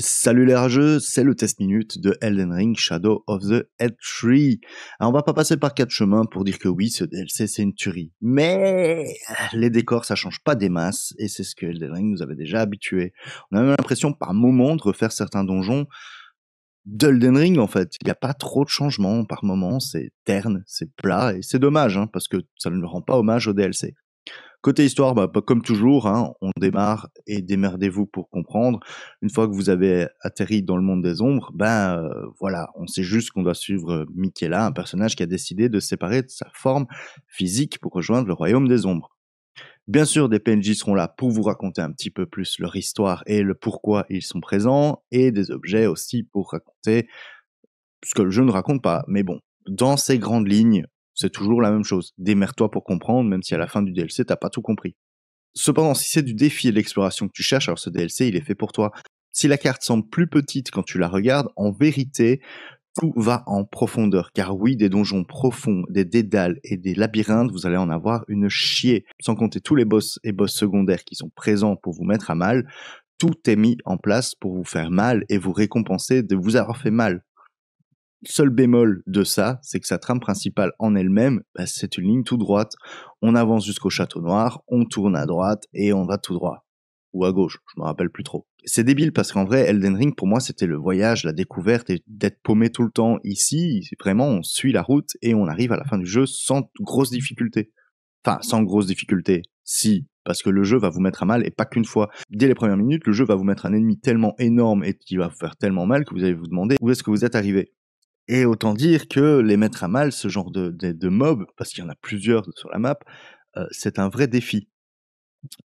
Salut les rageux, c'est le test minute de Elden Ring Shadow of the Head Tree. Alors on va pas passer par quatre chemins pour dire que oui, ce DLC c'est une tuerie. Mais les décors ça change pas des masses et c'est ce que Elden Ring nous avait déjà habitué. On a même l'impression par moment de refaire certains donjons d'Elden Ring en fait. Il n'y a pas trop de changements par moment, c'est terne, c'est plat et c'est dommage hein, parce que ça ne rend pas hommage au DLC. Côté histoire, bah, comme toujours, hein, on démarre et démerdez-vous pour comprendre. Une fois que vous avez atterri dans le monde des ombres, ben euh, voilà, on sait juste qu'on doit suivre euh, Michela, un personnage qui a décidé de séparer de sa forme physique pour rejoindre le royaume des ombres. Bien sûr, des PNJ seront là pour vous raconter un petit peu plus leur histoire et le pourquoi ils sont présents, et des objets aussi pour raconter ce que le jeu ne raconte pas. Mais bon, dans ces grandes lignes, c'est toujours la même chose. Démerde-toi pour comprendre, même si à la fin du DLC, t'as pas tout compris. Cependant, si c'est du défi et de l'exploration que tu cherches, alors ce DLC, il est fait pour toi. Si la carte semble plus petite quand tu la regardes, en vérité, tout va en profondeur. Car oui, des donjons profonds, des dédales et des labyrinthes, vous allez en avoir une chier. Sans compter tous les boss et boss secondaires qui sont présents pour vous mettre à mal, tout est mis en place pour vous faire mal et vous récompenser de vous avoir fait mal seul bémol de ça, c'est que sa trame principale en elle-même, bah, c'est une ligne tout droite. On avance jusqu'au château noir, on tourne à droite et on va tout droit. Ou à gauche, je me rappelle plus trop. C'est débile parce qu'en vrai, Elden Ring, pour moi, c'était le voyage, la découverte et d'être paumé tout le temps. Ici, vraiment, on suit la route et on arrive à la fin du jeu sans grosse difficulté. Enfin, sans grosse difficulté. Si, parce que le jeu va vous mettre à mal et pas qu'une fois. Dès les premières minutes, le jeu va vous mettre un ennemi tellement énorme et qui va vous faire tellement mal que vous allez vous demander où est-ce que vous êtes arrivé. Et autant dire que les mettre à mal, ce genre de, mobs, parce qu'il y en a plusieurs sur la map, euh, c'est un vrai défi.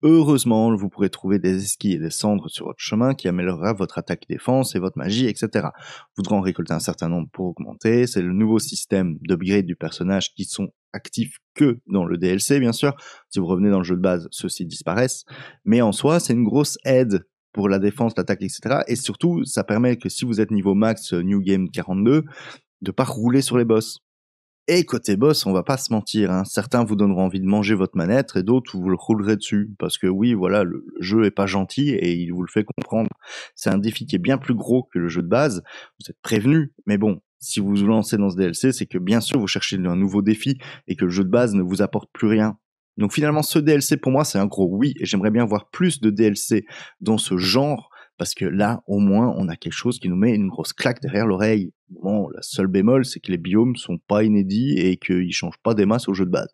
Heureusement, vous pourrez trouver des esquilles et des cendres sur votre chemin qui améliorera votre attaque défense et votre magie, etc. Vous devrez en récolter un certain nombre pour augmenter. C'est le nouveau système d'upgrade du personnage qui sont actifs que dans le DLC, bien sûr. Si vous revenez dans le jeu de base, ceux-ci disparaissent. Mais en soi, c'est une grosse aide pour la défense, l'attaque, etc. Et surtout, ça permet que si vous êtes niveau max euh, New Game 42, de pas rouler sur les boss. Et côté boss, on va pas se mentir, hein. certains vous donneront envie de manger votre manette et d'autres vous le roulerez dessus parce que oui, voilà, le jeu est pas gentil et il vous le fait comprendre. C'est un défi qui est bien plus gros que le jeu de base. Vous êtes prévenu, mais bon, si vous vous lancez dans ce DLC, c'est que bien sûr vous cherchez un nouveau défi et que le jeu de base ne vous apporte plus rien. Donc finalement, ce DLC pour moi, c'est un gros oui, et j'aimerais bien voir plus de DLC dans ce genre, parce que là, au moins, on a quelque chose qui nous met une grosse claque derrière l'oreille. Bon, la seule bémol, c'est que les biomes sont pas inédits et qu'ils changent pas des masses au jeu de base.